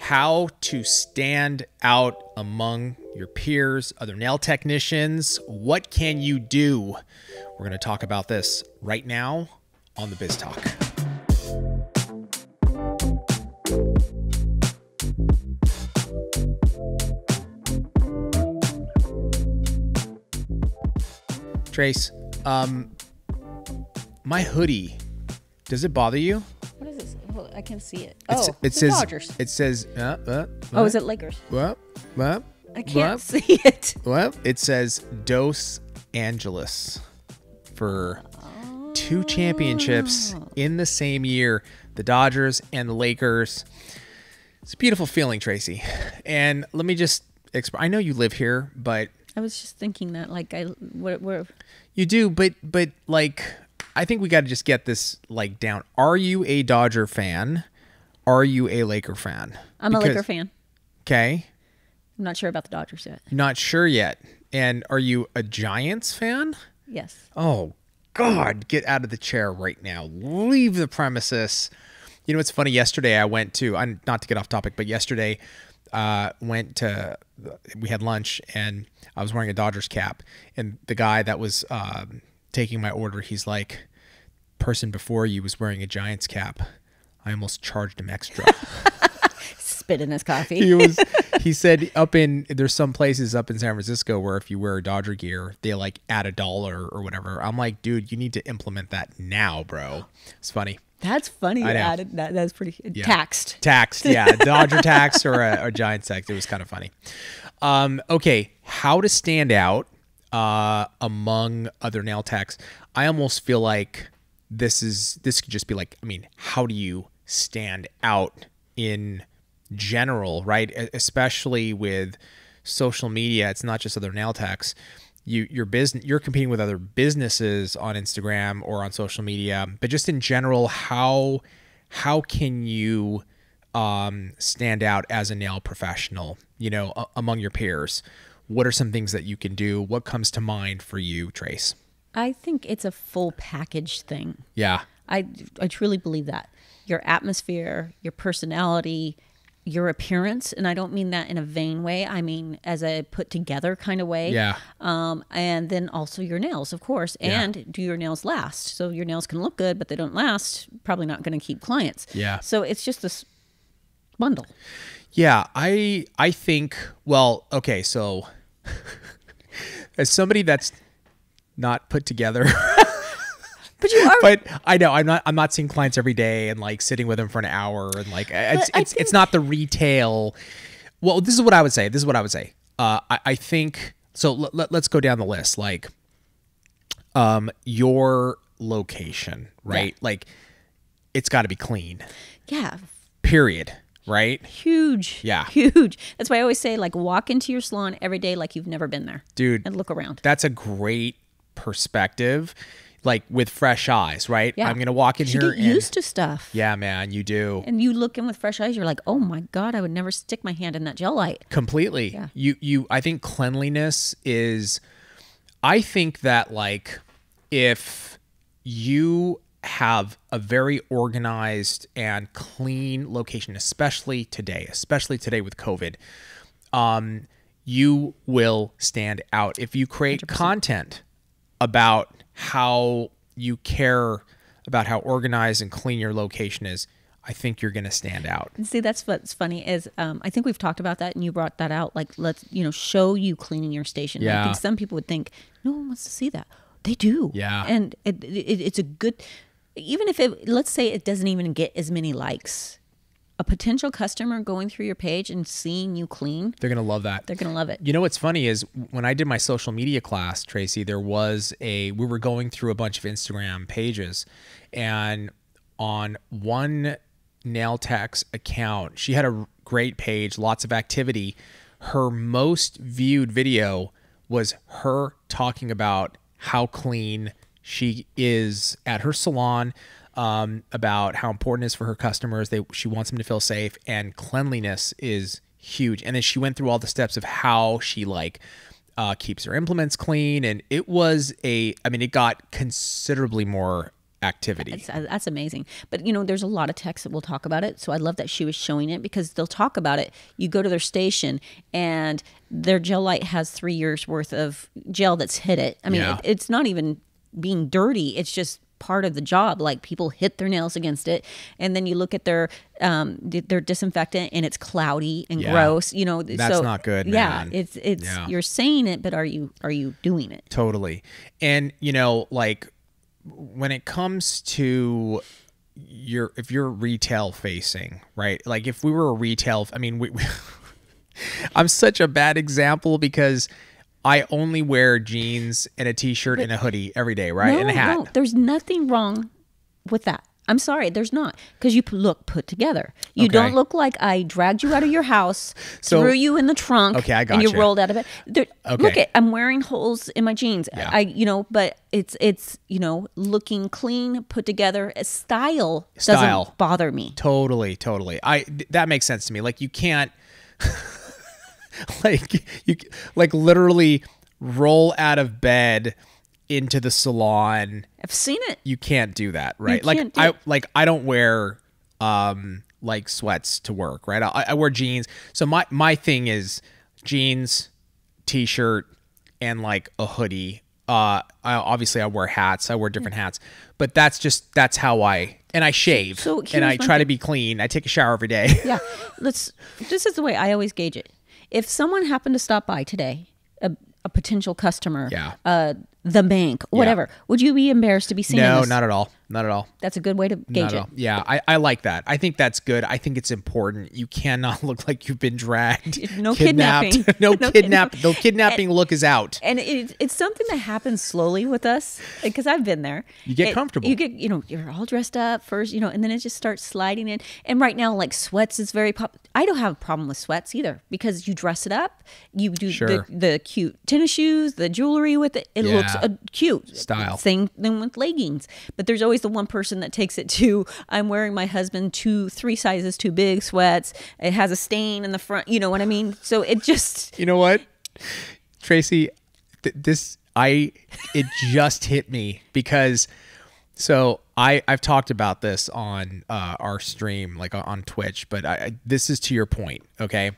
how to stand out among your peers, other nail technicians. What can you do? We're going to talk about this right now on the Biz Talk. Trace, um, my hoodie, does it bother you? I can see it. Oh, it says Dodgers. It says. Uh, uh, uh oh, is it Lakers? What? What? I can't what? see it. What? It says Dos Angeles for two championships oh. in the same year, the Dodgers and the Lakers. It's a beautiful feeling, Tracy. And let me just exp- I know you live here, but I was just thinking that like I you do, but but like I think we got to just get this like down. Are you a Dodger fan? Are you a Laker fan? I'm because, a Laker fan. Okay. I'm not sure about the Dodgers yet. Not sure yet. And are you a Giants fan? Yes. Oh God, get out of the chair right now. Leave the premises. You know, it's funny. Yesterday, I went to, I'm not to get off topic, but yesterday, uh, went to, we had lunch and I was wearing a Dodgers cap. And the guy that was Uh, taking my order, he's like, person before you was wearing a Giants cap. I almost charged him extra. Spit in his coffee. he was he said up in there's some places up in San Francisco where if you wear a Dodger gear, they like add a dollar or whatever. I'm like, dude, you need to implement that now, bro. It's funny. That's funny. Added, that, that's pretty yeah. taxed. Taxed, yeah. Dodger tax or a or Giants tax. It was kind of funny. Um, okay, how to stand out uh, among other nail techs. I almost feel like this is this could just be like, I mean, how do you stand out in general, right? Especially with social media, it's not just other nail techs. You your business you're competing with other businesses on Instagram or on social media, but just in general, how how can you um, stand out as a nail professional, you know, among your peers? what are some things that you can do? What comes to mind for you, Trace? I think it's a full package thing. Yeah. I, I truly believe that. Your atmosphere, your personality, your appearance. And I don't mean that in a vain way, I mean as a put together kind of way. Yeah. Um, and then also your nails, of course. And yeah. do your nails last? So your nails can look good, but they don't last. Probably not going to keep clients. Yeah. So it's just this bundle. Yeah. I, I think, well, okay. So as somebody that's not put together. but you are. But I know I'm not. I'm not seeing clients every day and like sitting with them for an hour and like it's it's, it's, not the retail. Well, this is what I would say. This is what I would say. Uh, I, I think so. Let, let's go down the list. Like, um, your location, right? Yeah. Like, it's got to be clean. Yeah. Period right? Huge. Yeah. Huge. That's why I always say, like, walk into your salon every day like you've never been there. Dude. And look around. That's a great perspective, like with fresh eyes, right? Yeah. I'm going to walk in you here. Get used and, to stuff. Yeah, man, you do. And you look in with fresh eyes, you're like, oh my God, I would never stick my hand in that gel light. Completely. Yeah. You, you, I think cleanliness is, I think that, like, if you have a very organized and clean location, especially today, especially today with COVID, um, you will stand out. If you create 100%. content about how you care about how organized and clean your location is, I think you're going to stand out. see, that's what's funny is um, I think we've talked about that, and you brought that out. Like, let's you know show you cleaning your station. Yeah. I think some people would think no one wants to see that. They do. Yeah. And it, it, it's a good even if it let's say it doesn't even get as many likes a potential customer going through your page and seeing you clean they're gonna love that they're gonna love it you know what's funny is when i did my social media class tracy there was a we were going through a bunch of instagram pages and on one nail tech's account she had a great page lots of activity her most viewed video was her talking about how clean she is at her salon um, about how important it is for her customers. They she wants them to feel safe, and cleanliness is huge. And then she went through all the steps of how she like uh, keeps her implements clean, and it was a. I mean, it got considerably more activity. That's, uh, that's, amazing. But you know, there's a lot of texts that will talk about it. So I love that she was showing it because they'll talk about it. You go to their station and their gel light has three years worth of gel that's hit it. I mean, yeah. it, it's not even being dirty. It's just part of the job. Like people hit their nails against it, and then you look at their um, their disinfectant, and it's cloudy and yeah. gross. You know, that's so, not good. Yeah, it's it's yeah. you're saying it, but are you are you doing it? Totally. And you know, like when it comes to your if you're retail facing, right? Like if we were a retail, I mean, we, we I'm such a bad example because I only wear jeans and a t-shirt but, and a hoodie every day, right? No, and a hat. No, there's nothing wrong with that. I'm sorry, there's not because you look put together. You okay. don't look like I dragged you out of your house, so, threw you in the trunk, okay, I got and you, rolled out of it. There, okay. Look at I'm wearing holes in my jeans. Yeah. I, you know, but it's it's you know looking clean, put together. Style, uh, Style. doesn't bother me. Totally, totally. I that makes sense to me. Like you can't. like you like literally roll out of bed into the salon. I've seen it. You can't do that, right? You like I like I don't wear um like sweats to work, right? I, I wear jeans. So my my thing is jeans, t-shirt, and like a hoodie. Uh, I, obviously I wear hats. I wear different yeah. hats, but that's just that's how I and I shave so, so and I try thing. to be clean. I take a shower every day. yeah, let's. This is the way I always gauge it. If someone happened to stop by today, a, a potential customer, yeah. Uh, the bank, whatever, yeah. would you be embarrassed to be seen? No, not at all not at all. That's a good way to gauge it. Yeah, I, I like that. I think that's good. I think it's important. You cannot look like you've been dragged. No kidnapped. kidnapping. no, no kidnap. kidnapping and, look is out. And it, it's something that happens slowly with us because I've been there. You get it, comfortable. You get, you know, you're all dressed up first, you know, and then it just starts sliding in. And right now, like sweats is very pop. I don't have a problem with sweats either because you dress it up. You do sure. the, the, cute tennis shoes, the jewelry with it. It yeah. looks uh, cute. Style. Same thing with leggings. But there's always always the one person that takes it to I'm wearing my husband two, three sizes too big sweats. It has a stain in the front. You know what I mean? So it just. You know what? Tracy, th this, I, it just hit me because. So I I've talked about this on uh, our stream, like uh, on Twitch, but I, I, this is to your point. Okay,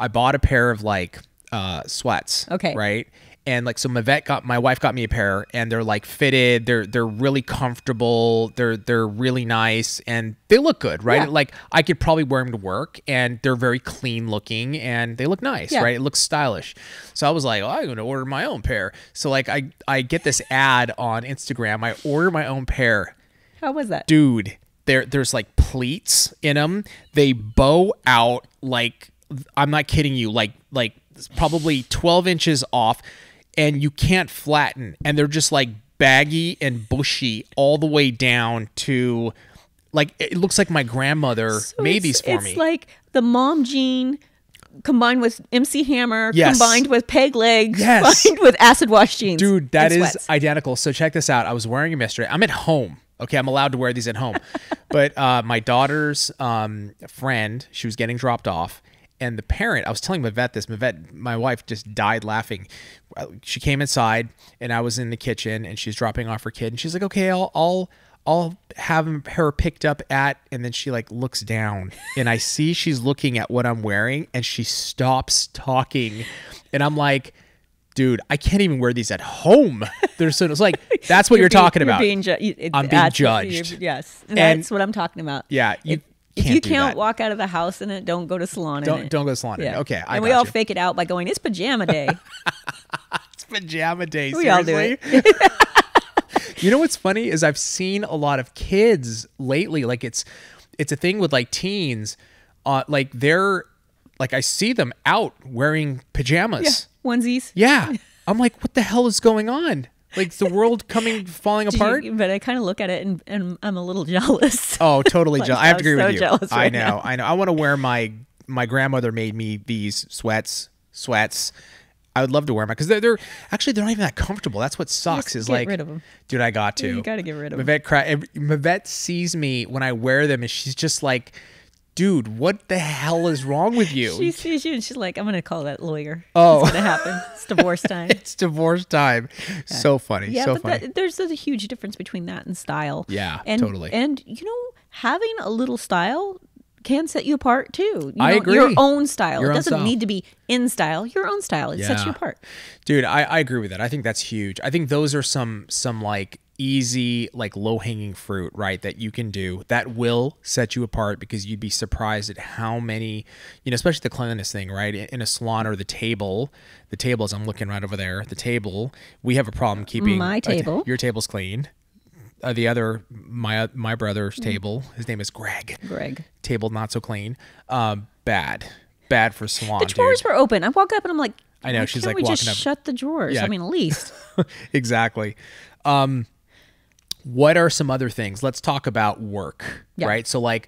I bought a pair of like uh, sweats. Okay, right, and like so Mavette got my wife got me a pair and they're like fitted they're they're really comfortable they're they're really nice and they look good right yeah. like I could probably wear them to work and they're very clean looking and they look nice yeah. right it looks stylish so I was like oh, I'm gonna order my own pair so like I I get this ad on Instagram I order my own pair how was that dude there there's like pleats in them they bow out like I'm not kidding you like like probably 12 inches off and you can't flatten and they're just like baggy and bushy all the way down to like it looks like my grandmother so made for it's me. It's like the mom gene combined with MC Hammer, yes. combined with peg legs, yes. combined with acid wash jeans. Dude, that is identical. So check this out. I was wearing them yesterday. I'm at home. Okay, I'm allowed to wear these at home. but uh, my daughter's um, friend, she was getting dropped off, and the parent i was telling mavette this mavette my wife just died laughing she came inside and i was in the kitchen and she's dropping off her kid and she's like okay i'll i'll I'll have her picked up at, and then she like looks down, and I see she's looking at what I'm wearing, and she stops talking, and I'm like, dude, I can't even wear these at home. They're so it's like that's what you're, you're being, talking about. You're being ju- I'm being judged. yes, that's and, what I'm talking about. Yeah, you, it, if you can't walk out of the house in it, don't go to salon. Don't don't go to salon. Yeah. Okay, I and we all you. fake it out by going, "It's pajama day." it's pajama day. We seriously? all do it. you know what's funny is I've seen a lot of kids lately. Like it's it's a thing with like teens. Uh, like they're like I see them out wearing pajamas, yeah, onesies. Yeah, I'm like, what the hell is going on? Like the world coming falling apart. You, but I kind of look at it and, and I'm a little jealous. Oh, totally like, jealous. I have to agree so with you. Jealous right I know. Now. I know. I want to wear my my grandmother made me these sweats sweats. I would love to wear them because they're, they're, actually they're not even that comfortable. That's what sucks is like, dude, I got to. You got to get rid of Mavette them. Cry, Mavette sees me when I wear them and she's just like, dude, what the hell is wrong with you? she sees you and she's like, I'm going to call that lawyer. Oh. It's going to happen. It's divorce time. it's divorce time. Yeah. So funny. Yeah, so but funny. That, there's, there's a huge difference between that and style. Yeah, and, totally. And, you know, having a little style can set you apart too. You I agree. Your own style. Your it doesn't style. need to be in style. Your own style. It yeah. sets you apart. Dude, I, I agree with that. I think that's huge. I think those are some some like easy, like low hanging fruit, right? That you can do that will set you apart because you'd be surprised at how many, you know, especially the cleanliness thing, right? In a salon or the table, the table as I'm looking right over there, the table, we have a problem keeping my table, your table's clean. Uh, the other my uh, my brother's mm. table, his name is Greg. Greg table not so clean. Um, bad, bad for salon. The drawers dude. were open. I walk up and I'm like, I know. Why she's like, we just up. shut the drawers. Yeah. I mean, at least exactly. Um, what are some other things? Let's talk about work, yeah. right? So like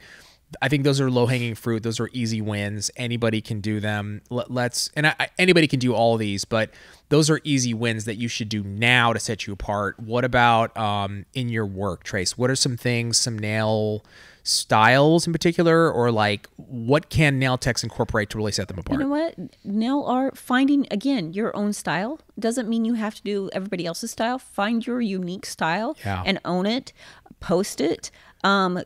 I think those are low hanging fruit. Those are easy wins. Anybody can do them. Let, us and I, anybody can do all these, but those are easy wins that you should do now to set you apart. What about um, in your work, Trace? What are some things, some nail styles in particular or like what can nail techs incorporate to really set them apart you know what nail art finding again your own style doesn't mean you have to do everybody else's style find your unique style yeah. and own it post it um,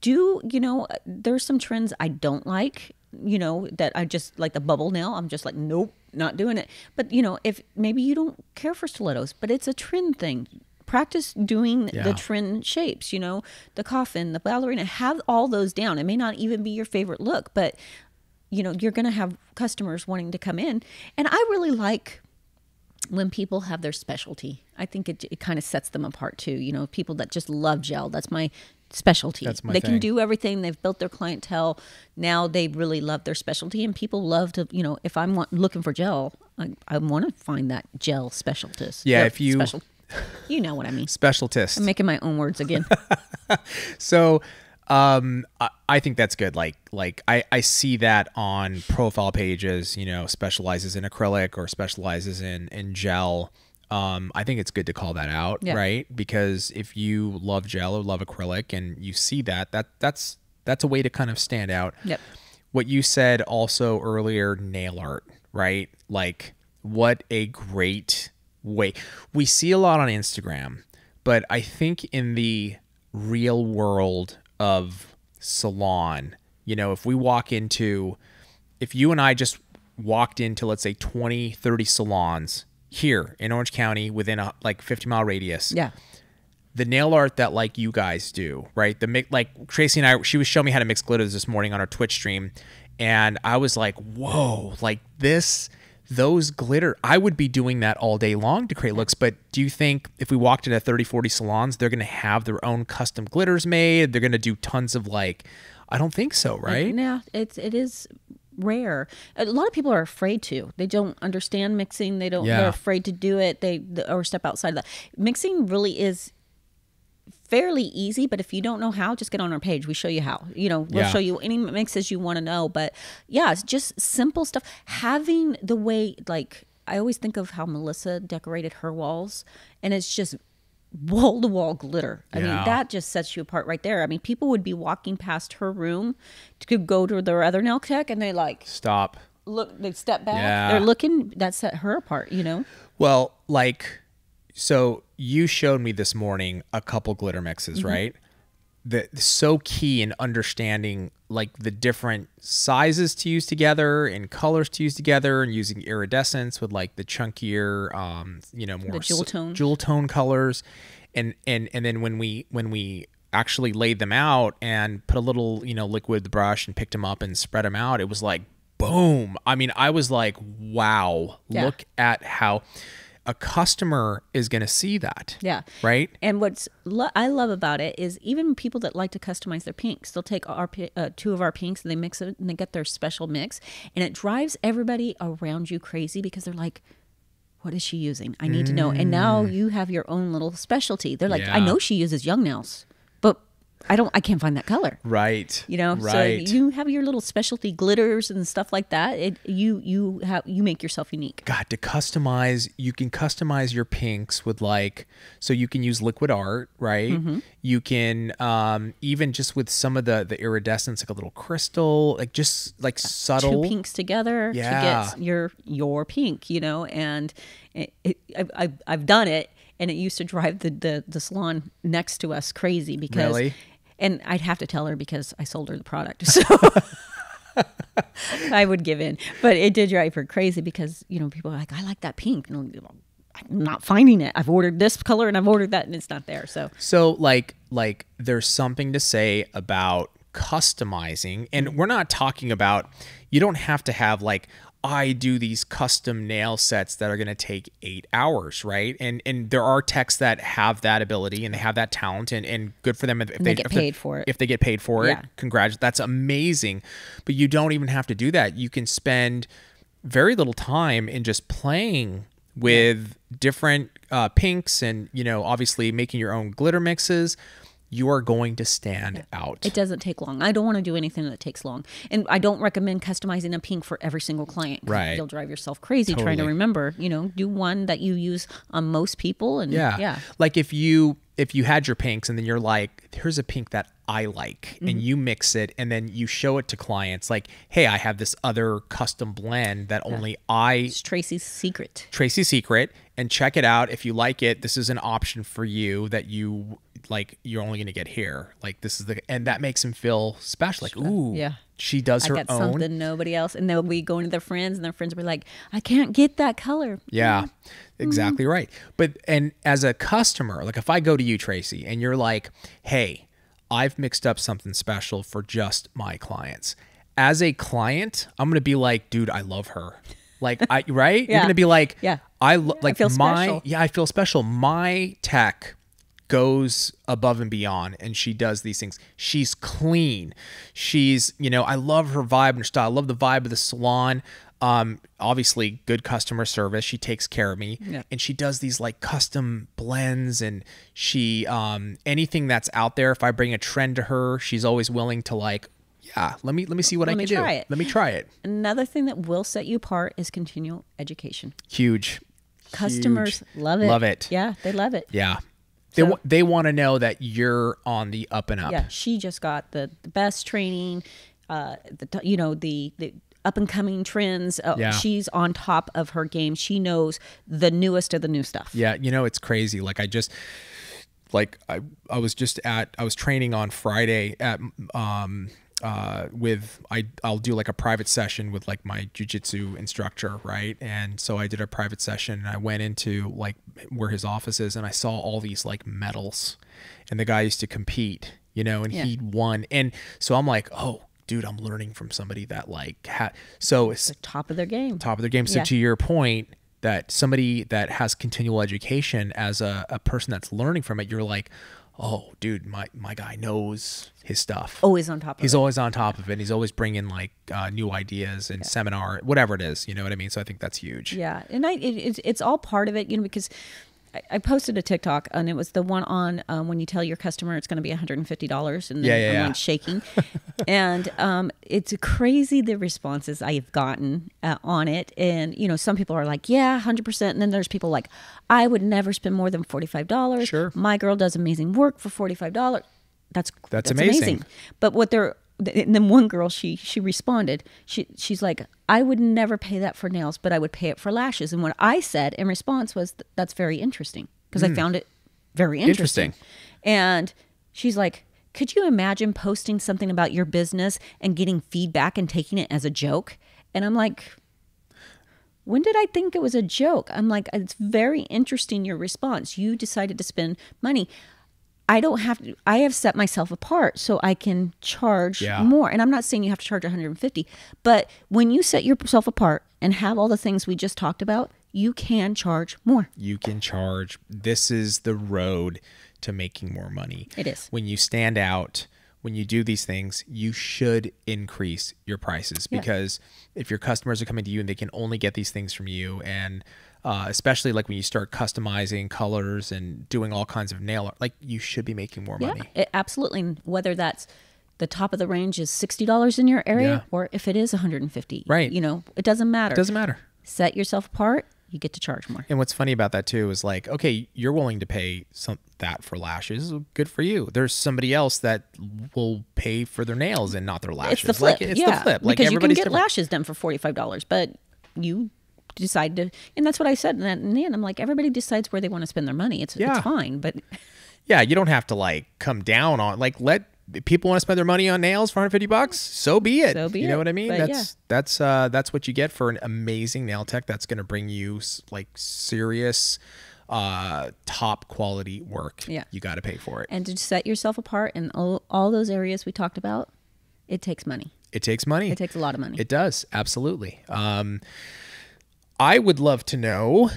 do you know there's some trends i don't like you know that i just like the bubble nail i'm just like nope not doing it but you know if maybe you don't care for stilettos but it's a trend thing practice doing yeah. the trend shapes, you know, the coffin, the ballerina, have all those down. It may not even be your favorite look, but you know, you're going to have customers wanting to come in. And I really like when people have their specialty. I think it, it kind of sets them apart too. You know, people that just love gel, that's my specialty. That's my they thing. can do everything. They've built their clientele. Now they really love their specialty, and people love to. You know, if I'm want, looking for gel, I, I want to find that gel specialist. Yeah, if you special, you know what I mean. Specialist. I'm making my own words again. so um, I, I, think that's good. Like, like I, I see that on profile pages, you know, specializes in acrylic or specializes in, in gel. Um, I think it's good to call that out, yeah. right? Because if you love gel or love acrylic and you see that, that that's, that's a way to kind of stand out. Yep. What you said also earlier, nail art, right? Like what a great way. We see a lot on Instagram, but I think in the real world of salon, you know, if we walk into, if you and I just walked into, let's say, 20, 30 salons here in Orange County within a like 50 mile radius. Yeah. The nail art that like you guys do, right? The like Tracy and I, she was showing me how to mix glitters this morning on our Twitch stream, and I was like, whoa, like this those glitter i would be doing that all day long to create looks but do you think if we walked into 30 40 salons they're going to have their own custom glitters made they're going to do tons of like i don't think so right yeah it's it is rare a lot of people are afraid to they don't understand mixing they don't yeah. they're afraid to do it they or step outside of that mixing really is fairly easy, but if you don't know how, just get on our page. We show you how. You know, we'll yeah. show you any mixes you want to know. But yeah, it's just simple stuff. Having the way, like, I always think of how Melissa decorated her walls, and it's just wall to wall glitter. I yeah. mean, that just sets you apart right there. I mean, people would be walking past her room to go to their other nail tech, and they like stop. Look, they step back. Yeah. They're looking. That set her apart. You know. Well, like so you showed me this morning a couple glitter mixes, mm -hmm. right? That so key in understanding like the different sizes to use together and colors to use together and using iridescence with like the chunkier um you know more jewel tone jewel tone colors and and and then when we when we actually laid them out and put a little you know liquid brush and picked them up and spread them out it was like boom i mean i was like wow yeah. look at how a customer is going to see that. Yeah. Right. And what's lo I love about it is even people that like to customize their pinks, they'll take our uh, two of our pinks and they mix it and they get their special mix, and it drives everybody around you crazy because they're like, what is she using? I need mm. to know. And now mm. you have your own little specialty. They're like, yeah. I know she uses Young Nails. I don't I can't find that color. Right. You know, right. so you have your little specialty glitters and stuff like that. It, you you have you make yourself unique. God, to customize, you can customize your pinks with like so you can use liquid art, right? Mm -hmm. You can um even just with some of the the iridescence like a little crystal, like just like subtle two pinks together yeah. to get your your pink, you know, and I've I've done it and it used to drive the, the, the salon next to us crazy because really? and I'd have to tell her because I sold her the product. So I would give in. But it did drive her crazy because, you know, people are like, I like that pink. And I'm not finding it. I've ordered this color and I've ordered that and it's not there. So So like like there's something to say about customizing and we're not talking about you don't have to have like I do these custom nail sets that are going to take eight hours, right? And and there are techs that have that ability and they have that talent, and, and good for them if, if they, they, get if paid they, for it. If they get paid for yeah. it, congratulations, that's amazing. But you don't even have to do that. You can spend very little time in just playing with yeah. different uh, pinks, and you know, obviously making your own glitter mixes you are going to stand yeah. out. It doesn't take long. I don't want to do anything that takes long. And I don't recommend customizing a pink for every single client. Right. You'll drive yourself crazy totally. trying to remember, you know, do one that you use on most people and yeah. yeah. Like if you if you had your pinks and then you're like, here's a pink that I like mm -hmm. and mm-hmm. you mix it and then you show it to clients like, hey, I have this other custom blend that yeah. only I It's Tracy's secret. Tracy's secret and check it out. If you like it, this is an option for you that you like. You're only gonna get here. Like this is the and that makes him feel special. Like ooh, yeah. She does I her got own. something nobody else, and they'll be going to their friends, and their friends will be like, "I can't get that color." Yeah, mm. exactly mm-hmm. right. But and as a customer, like if I go to you, Tracy, and you're like, "Hey, I've mixed up something special for just my clients," as a client, I'm gonna be like, "Dude, I love her." Like I right? yeah. You're gonna be like, yeah. I like I my special. yeah, I feel special. My tech goes above and beyond and she does these things. She's clean. She's, you know, I love her vibe and her style. I love the vibe of the salon. Um, obviously good customer service. She takes care of me yeah. and she does these like custom blends and she, um, anything that's out there, if I bring a trend to her, she's always willing to like, yeah, let me let me see what let I can do. It. Let me try it. Another thing that will set you apart is continual education. Huge. Customers Huge. love it. Love it. Yeah, they love it. Yeah. So, they, they want to know that you're on the up and up. Yeah, she just got the, the best training, uh, the you know the, the up and coming trends. Uh, yeah. She's on top of her game. She knows the newest of the new stuff. Yeah, you know it's crazy. Like I just like I I was just at I was training on Friday at um uh, with I I'll do like a private session with like my jujitsu instructor, right? And so I did a private session and I went into like where his office is and I saw all these like medals, and the guy used to compete, you know, and yeah. he won, and so I'm like, oh. Dude, I'm learning from somebody that like ha- so it's the top of their game. Top of their game. So yeah. to your point, that somebody that has continual education as a, a person that's learning from it, you're like, oh, dude, my my guy knows his stuff. Always on top. He's it. always on top of it. He's always bringing like uh, new ideas and yeah. seminar, whatever it is. You know what I mean? So I think that's huge. Yeah, and I it, it's all part of it, you know, because I posted a TikTok and it was the one on um, when you tell your customer it's going to be $150 and then yeah, yeah, yeah. shaking. and um, it's crazy the responses I've gotten uh, on it. And, you know, some people are like, yeah, 100%. And then there's people like, I would never spend more than $45. Sure. My girl does amazing work for $45. That's, that's, that's amazing. amazing. But what they're and then one girl she she responded she she's like i would never pay that for nails but i would pay it for lashes and what i said in response was that's very interesting because mm. i hmm. found it very interesting. interesting and she's like could you imagine posting something about your business and getting feedback and taking it as a joke and i'm like when did I think it was a joke? I'm like, it's very interesting your response. You decided to spend money. I don't have to, I have set myself apart so I can charge yeah. more. And I'm not saying you have to charge 150, but when you set yourself apart and have all the things we just talked about, you can charge more. You can charge. This is the road to making more money. It is. When you stand out, when you do these things, you should increase your prices because if your customers are coming to you and they can only get these things from you and uh, especially like when you start customizing colors and doing all kinds of nail art, like you should be making more yeah, money. It, absolutely. Whether that's the top of the range is sixty dollars in your area, yeah. or if it is one hundred and fifty, right? You know, it doesn't matter. It doesn't matter. Set yourself apart. You get to charge more. And what's funny about that too is like, okay, you're willing to pay some that for lashes. Good for you. There's somebody else that will pay for their nails and not their lashes. It's the flip. Like, it's yeah. the flip. Like because you can get different. lashes done for forty five dollars, but you decide to, and that's what I said. And, then and I'm like, everybody decides where they want to spend their money. It's, yeah. it's fine, but yeah, you don't have to like come down on like let people want to spend their money on nails for 150 bucks. So be it. So be you know it. what I mean? But that's yeah. that's uh, that's what you get for an amazing nail tech. That's going to bring you like serious uh top quality work yeah you got to pay for it and to set yourself apart in all, all those areas we talked about it takes money it takes money it takes a lot of money it does absolutely um I would love to know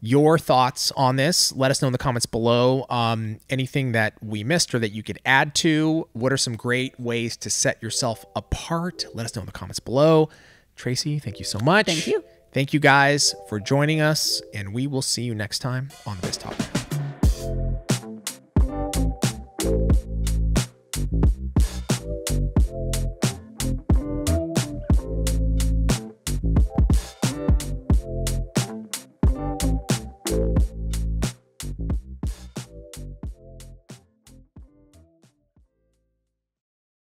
your thoughts on this. Let us know in the comments below um, anything that we missed or that you could add to. What are some great ways to set yourself apart? Let us know in the comments below. Tracy, thank you so much. Thank you. Thank you guys for joining us, and we will see you next time on the Biz Talk.